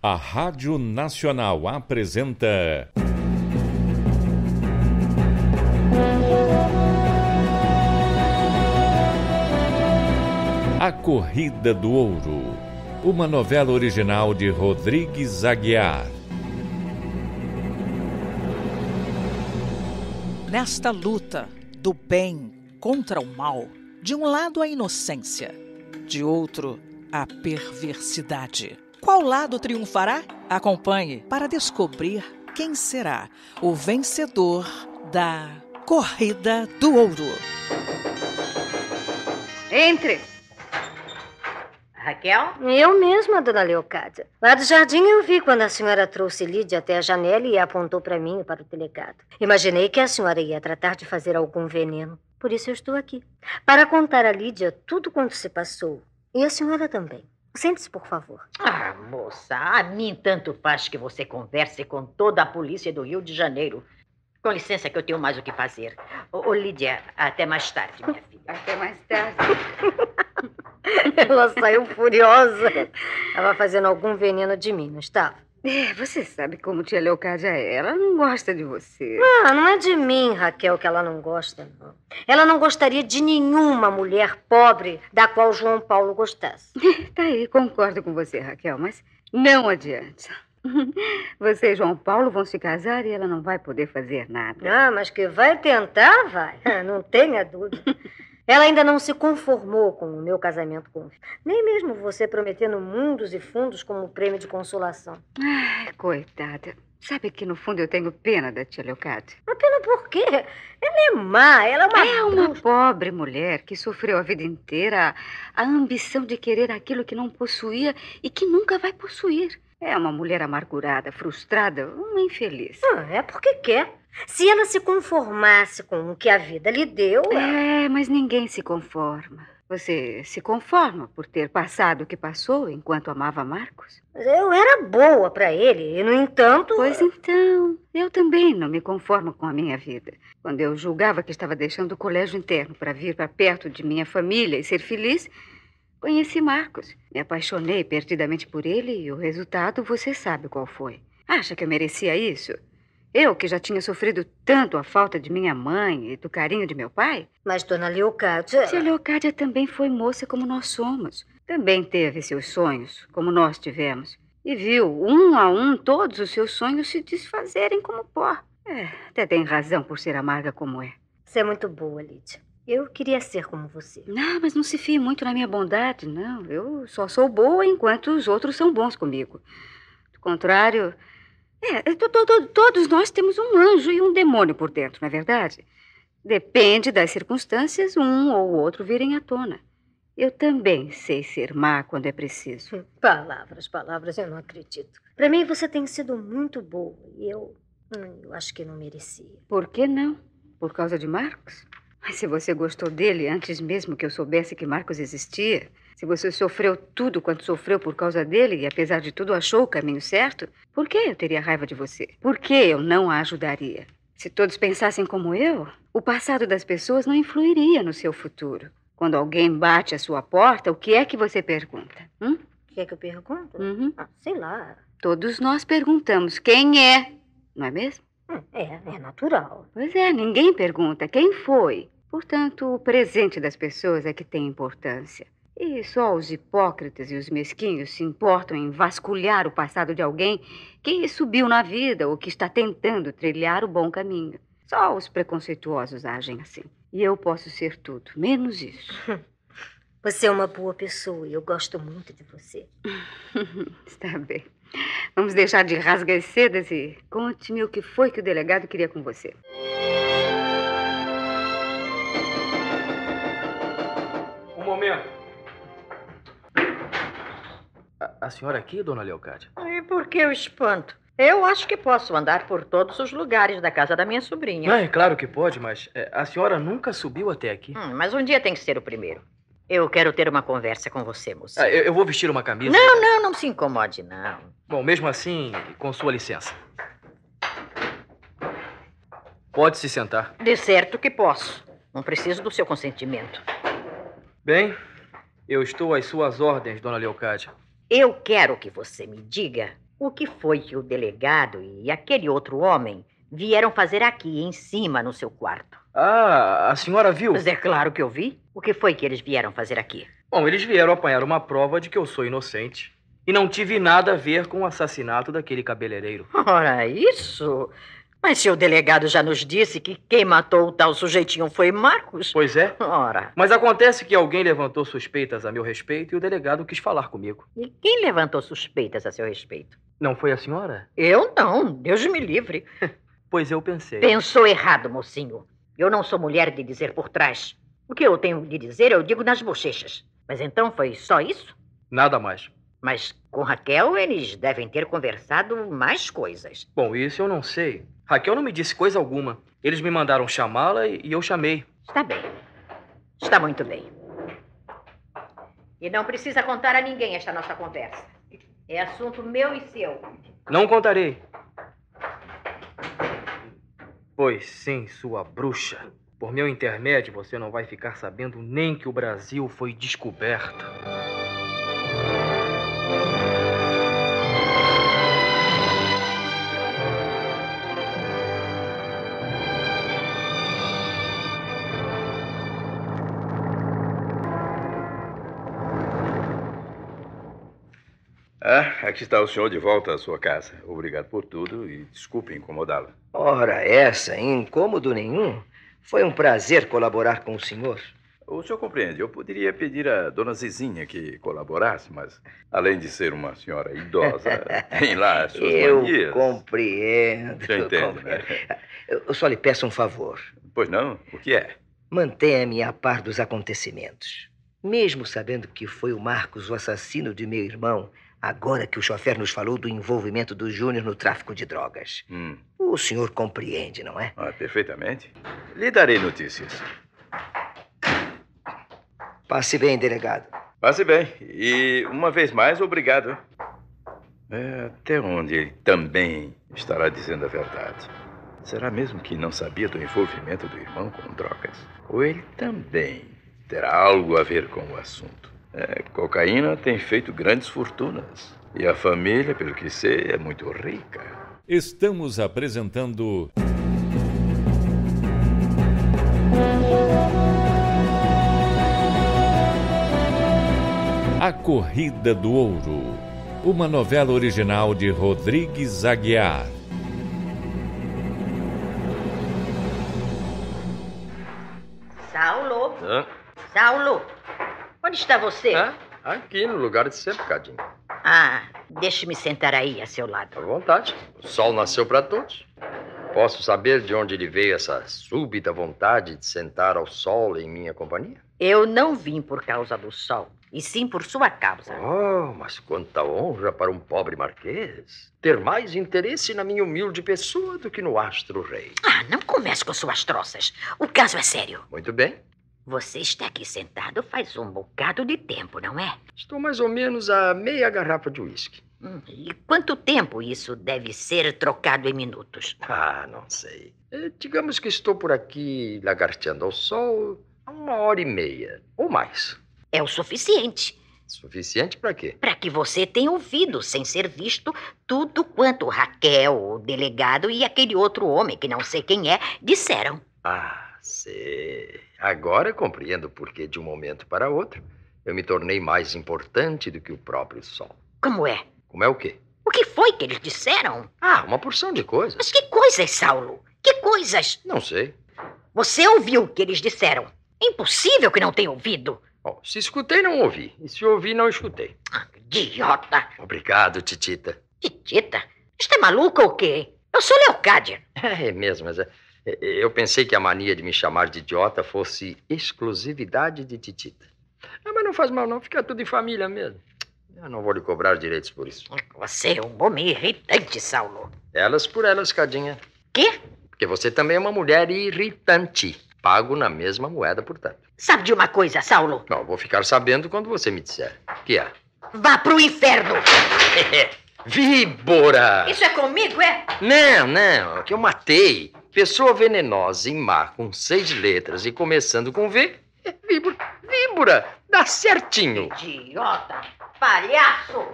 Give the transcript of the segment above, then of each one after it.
A Rádio Nacional apresenta. A Corrida do Ouro. Uma novela original de Rodrigues Aguiar. Nesta luta do bem contra o mal, de um lado a inocência, de outro a perversidade. Qual lado triunfará? Acompanhe para descobrir quem será o vencedor da Corrida do Ouro. Entre! Raquel? Eu mesma, dona Leocádia. Lá do jardim eu vi quando a senhora trouxe Lídia até a janela e apontou para mim e para o delegado. Imaginei que a senhora ia tratar de fazer algum veneno. Por isso eu estou aqui. Para contar a Lídia tudo quanto se passou. E a senhora também. Sente-se, por favor. Ah, moça, a mim tanto faz que você converse com toda a polícia do Rio de Janeiro. Com licença, que eu tenho mais o que fazer. Ô, ô Lídia, até mais tarde, minha filha. Até mais tarde. Ela saiu furiosa. Estava fazendo algum veneno de mim, não estava? É, você sabe como tia Leocádia é. Ela não gosta de você. Ah, não é de mim, Raquel, que ela não gosta, não. Ela não gostaria de nenhuma mulher pobre da qual João Paulo gostasse. tá aí, concordo com você, Raquel, mas não adianta. Você e João Paulo vão se casar e ela não vai poder fazer nada. Ah, mas que vai tentar, vai. Não tenha dúvida. Ela ainda não se conformou com o meu casamento com Nem mesmo você prometendo mundos e fundos como prêmio de consolação. Ai, coitada. Sabe que no fundo eu tenho pena da tia Leocádia. Mas pena por quê? Ela é má, ela é uma... É uma pobre mulher que sofreu a vida inteira a, a ambição de querer aquilo que não possuía e que nunca vai possuir. É uma mulher amargurada, frustrada, uma infeliz. Ah, é porque quer. Se ela se conformasse com o que a vida lhe deu. É, mas ninguém se conforma. Você se conforma por ter passado o que passou enquanto amava Marcos? Eu era boa para ele e, no entanto. Pois então, eu também não me conformo com a minha vida. Quando eu julgava que estava deixando o colégio interno para vir para perto de minha família e ser feliz, conheci Marcos. Me apaixonei perdidamente por ele e o resultado você sabe qual foi. Acha que eu merecia isso? Eu, que já tinha sofrido tanto a falta de minha mãe e do carinho de meu pai. Mas Dona Leocádia. a Leocádia também foi moça como nós somos. Também teve seus sonhos, como nós tivemos. E viu, um a um, todos os seus sonhos se desfazerem como pó. É, até tem razão por ser amarga como é. Você é muito boa, Lídia. Eu queria ser como você. Não, ah, mas não se fie muito na minha bondade, não. Eu só sou boa enquanto os outros são bons comigo. Do contrário, é, to, to, to, todos nós temos um anjo e um demônio por dentro, não é verdade? Depende das circunstâncias, um ou outro virem à tona. Eu também sei ser má quando é preciso. Palavras, palavras, eu não acredito. Para mim, você tem sido muito boa e eu. Hum, eu acho que não merecia. Por que não? Por causa de Marcos? Mas se você gostou dele antes mesmo que eu soubesse que Marcos existia, se você sofreu tudo quanto sofreu por causa dele e, apesar de tudo, achou o caminho certo, por que eu teria raiva de você? Por que eu não a ajudaria? Se todos pensassem como eu, o passado das pessoas não influiria no seu futuro. Quando alguém bate à sua porta, o que é que você pergunta? Hum? O que é que eu pergunto? Uhum. Ah, sei lá. Todos nós perguntamos quem é, não é mesmo? Hum, é, é natural. Pois é, ninguém pergunta quem foi. Portanto, o presente das pessoas é que tem importância. E só os hipócritas e os mesquinhos se importam em vasculhar o passado de alguém que subiu na vida ou que está tentando trilhar o bom caminho. Só os preconceituosos agem assim. E eu posso ser tudo, menos isso. Você é uma boa pessoa e eu gosto muito de você. está bem. Vamos deixar de rasgar sedas e conte-me o que foi que o delegado queria com você. Um momento a senhora aqui, dona Leocádia? E por que o espanto? Eu acho que posso andar por todos os lugares da casa da minha sobrinha. claro que pode, mas é, a senhora nunca subiu até aqui. Hum, mas um dia tem que ser o primeiro. Eu quero ter uma conversa com você, moça. Ah, eu, eu, vou vestir uma camisa. Não, não, não se incomode, não. Bom, mesmo assim, com sua licença. Pode se sentar. De certo que posso. Não preciso do seu consentimento. Bem, eu estou às suas ordens, dona Leocádia. Eu quero que você me diga o que foi que o delegado e aquele outro homem vieram fazer aqui, em cima, no seu quarto. Ah, a senhora viu? Mas é claro que eu vi. O que foi que eles vieram fazer aqui? Bom, eles vieram apanhar uma prova de que eu sou inocente. E não tive nada a ver com o assassinato daquele cabeleireiro. Ora, isso! Mas seu delegado já nos disse que quem matou o tal sujeitinho foi Marcos. Pois é. Ora. Mas acontece que alguém levantou suspeitas a meu respeito e o delegado quis falar comigo. E quem levantou suspeitas a seu respeito? Não foi a senhora? Eu não. Deus me livre. pois eu pensei. Pensou errado, mocinho. Eu não sou mulher de dizer por trás. O que eu tenho de dizer, eu digo nas bochechas. Mas então foi só isso? Nada mais. Mas com Raquel, eles devem ter conversado mais coisas. Bom, isso eu não sei. Raquel não me disse coisa alguma. Eles me mandaram chamá-la e eu chamei. Está bem. Está muito bem. E não precisa contar a ninguém esta nossa conversa. É assunto meu e seu. Não contarei. Pois sim, sua bruxa. Por meu intermédio, você não vai ficar sabendo nem que o Brasil foi descoberto. Ah, aqui está o senhor de volta à sua casa. Obrigado por tudo e desculpe incomodá-la. Ora, essa, incômodo nenhum. Foi um prazer colaborar com o senhor. O senhor compreende, eu poderia pedir à dona Zizinha que colaborasse, mas além de ser uma senhora idosa, tem lá as suas eu manias. Compreendo, Já entendo, Né? Eu só lhe peço um favor. Pois não? O que é? Mantenha-me a par dos acontecimentos. Mesmo sabendo que foi o Marcos o assassino de meu irmão, Agora que o chofer nos falou do envolvimento do Júnior no tráfico de drogas. Hum. O senhor compreende, não é? Ah, perfeitamente. Lhe darei notícias. Passe bem, delegado. Passe bem. E uma vez mais, obrigado. É, até onde ele também estará dizendo a verdade. Será mesmo que não sabia do envolvimento do irmão com drogas? Ou ele também terá algo a ver com o assunto? É, cocaína tem feito grandes fortunas. E a família, pelo que sei, é muito rica. Estamos apresentando. A Corrida do Ouro. Uma novela original de Rodrigues Aguiar. Saulo. Hã? Saulo. Onde está você? Aqui, no lugar de sempre, Cadinho. Ah, deixe-me sentar aí, a seu lado. À vontade. O sol nasceu para todos. Posso saber de onde lhe veio essa súbita vontade de sentar ao sol em minha companhia? Eu não vim por causa do sol, e sim por sua causa. Oh, mas quanta honra para um pobre marquês ter mais interesse na minha humilde pessoa do que no astro-rei. Ah, não comece com suas troças. O caso é sério. Muito bem. Você está aqui sentado faz um bocado de tempo, não é? Estou mais ou menos a meia garrafa de uísque. Hum, e quanto tempo isso deve ser trocado em minutos? Ah, não sei. É, digamos que estou por aqui lagarteando ao sol há uma hora e meia, ou mais. É o suficiente. Suficiente para quê? Para que você tenha ouvido, sem ser visto, tudo quanto Raquel, o delegado e aquele outro homem, que não sei quem é, disseram. Ah, sei. Agora compreendo por que, de um momento para outro, eu me tornei mais importante do que o próprio Sol. Como é? Como é o quê? O que foi que eles disseram? Ah, uma porção de coisas. Mas que coisas, Saulo? Que coisas? Não sei. Você ouviu o que eles disseram. Impossível que não tenha ouvido. Bom, se escutei, não ouvi. E se ouvi, não escutei. Ah, idiota! Obrigado, Titita. Titita? Está maluca ou quê? Eu sou Leocádia. É mesmo, mas... É... Eu pensei que a mania de me chamar de idiota fosse exclusividade de Titita. Ah, mas não faz mal, não. Fica tudo em família mesmo. Eu não vou lhe cobrar direitos por isso. Você é um homem irritante, Saulo. Elas por elas, Cadinha. Quê? Porque você também é uma mulher irritante. Pago na mesma moeda, portanto. Sabe de uma coisa, Saulo? Não, vou ficar sabendo quando você me disser. O que é? Vá pro inferno! Víbora! Isso é comigo, é? Não, não, é que eu matei. Pessoa venenosa em mar com seis letras e começando com V. É víbora, víbora, dá certinho. Idiota, palhaço!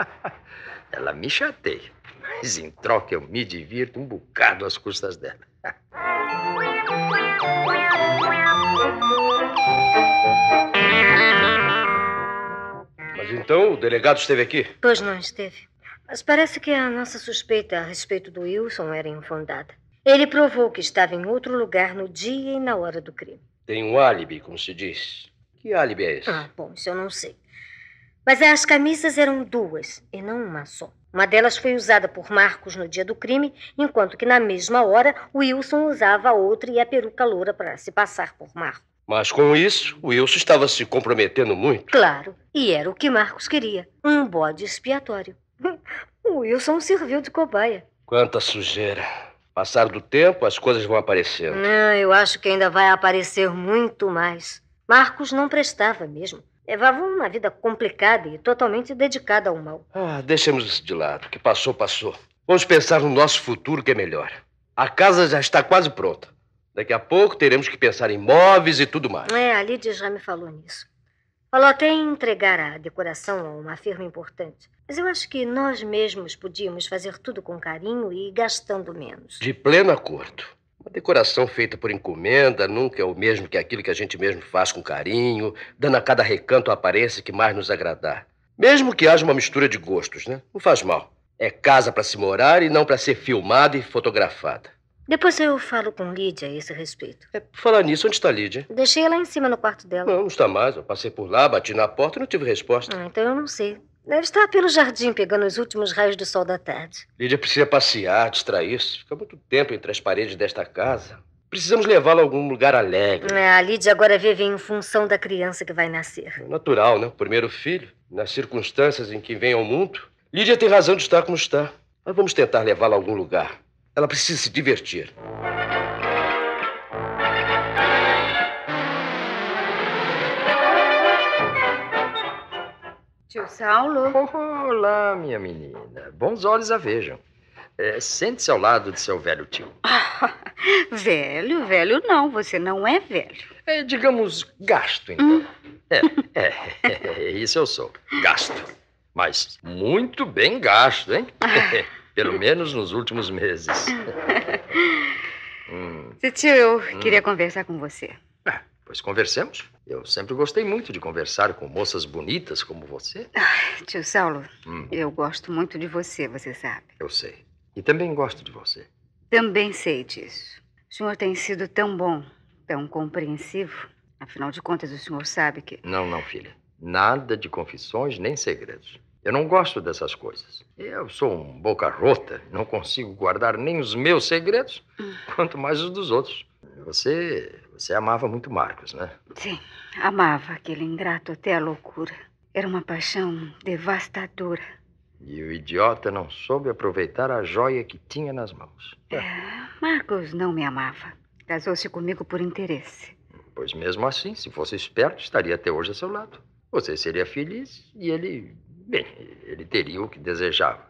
Ela me chateia, mas em troca eu me divirto um bocado às custas dela. Então o delegado esteve aqui? Pois não esteve. Mas parece que a nossa suspeita a respeito do Wilson era infundada. Ele provou que estava em outro lugar no dia e na hora do crime. Tem um álibi, como se diz. Que álibi é esse? Ah, bom, isso eu não sei. Mas as camisas eram duas e não uma só. Uma delas foi usada por Marcos no dia do crime, enquanto que na mesma hora Wilson usava a outra e a peruca loura para se passar por Marcos. Mas com isso, Wilson estava se comprometendo muito. Claro, e era o que Marcos queria: um bode expiatório. O Wilson serviu de cobaia. Quanta sujeira. Passar do tempo, as coisas vão aparecendo. Não, eu acho que ainda vai aparecer muito mais. Marcos não prestava mesmo. Levava uma vida complicada e totalmente dedicada ao mal. Ah, deixemos isso de lado. O que passou, passou. Vamos pensar no nosso futuro que é melhor. A casa já está quase pronta. Daqui a pouco teremos que pensar em móveis e tudo mais. É, a Lídia já me falou nisso. Falou até em entregar a decoração a uma firma importante. Mas eu acho que nós mesmos podíamos fazer tudo com carinho e gastando menos. De pleno acordo. Uma decoração feita por encomenda nunca é o mesmo que aquilo que a gente mesmo faz com carinho, dando a cada recanto a aparência que mais nos agradar. Mesmo que haja uma mistura de gostos, né? Não faz mal. É casa para se morar e não para ser filmada e fotografada. Depois eu falo com Lídia a esse respeito. É, por falar nisso, onde está Lídia? Deixei ela em cima no quarto dela. Não, não está mais. Eu passei por lá, bati na porta e não tive resposta. Ah, então eu não sei. Deve estar pelo jardim, pegando os últimos raios do sol da tarde. Lídia precisa passear, distrair-se. Fica muito tempo entre as paredes desta casa. Precisamos levá-la a algum lugar alegre. É, a Lídia agora vive em função da criança que vai nascer. É natural, né? O primeiro filho. Nas circunstâncias em que vem ao mundo. Lídia tem razão de estar como está. Mas vamos tentar levá-la a algum lugar. Ela precisa se divertir. Tio Saulo? Olá, minha menina. Bons olhos a vejam. É, Sente-se ao lado de seu velho tio. Ah, velho, velho não. Você não é velho. É, digamos, gasto, então. Hum. É, é, é, é isso eu sou. Gasto. Mas muito bem gasto, hein? Pelo menos nos últimos meses. hum. Tio, eu hum. queria hum. conversar com você. É, pois conversemos. Eu sempre gostei muito de conversar com moças bonitas como você. Ai, tio Saulo, hum. eu gosto muito de você, você sabe. Eu sei. E também gosto de você. Também sei disso. O senhor tem sido tão bom, tão compreensivo. Afinal de contas, o senhor sabe que. Não, não, filha. Nada de confissões nem segredos. Eu não gosto dessas coisas. Eu sou um boca rota, não consigo guardar nem os meus segredos, hum. quanto mais os dos outros. Você, você amava muito Marcos, né? Sim, amava aquele ingrato até a loucura. Era uma paixão devastadora. E o idiota não soube aproveitar a joia que tinha nas mãos. É, Marcos não me amava. Casou-se comigo por interesse. Pois mesmo assim, se fosse esperto, estaria até hoje a seu lado. Você seria feliz e ele Bem, ele teria o que desejava.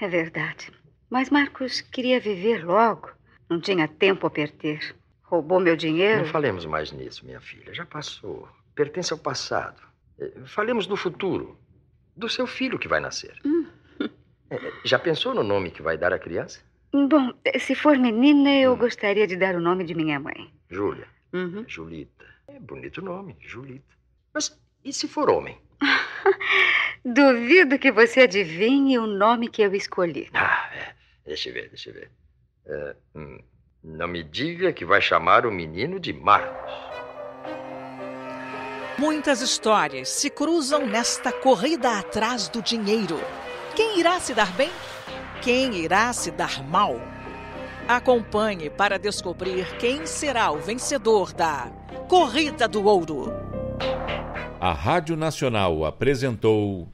É, é verdade. Mas Marcos queria viver logo. Não tinha tempo a perder. Roubou meu dinheiro. Não falemos mais nisso, minha filha. Já passou. Pertence ao passado. É, falemos do futuro. Do seu filho que vai nascer. Hum. É, já pensou no nome que vai dar à criança? Bom, se for menina, eu hum. gostaria de dar o nome de minha mãe. Júlia. Uhum. Julita. É bonito nome, Julita. Mas e se for homem? Duvido que você adivinhe o nome que eu escolhi. Ah, é. deixa eu ver, deixa eu ver. É, hum, não me diga que vai chamar o menino de Marcos. Muitas histórias se cruzam nesta corrida atrás do dinheiro. Quem irá se dar bem? Quem irá se dar mal? Acompanhe para descobrir quem será o vencedor da Corrida do Ouro. A Rádio Nacional apresentou.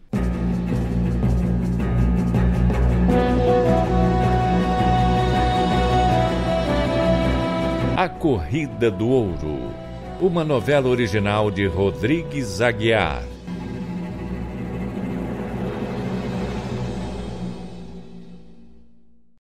A Corrida do Ouro. Uma novela original de Rodrigues Aguiar.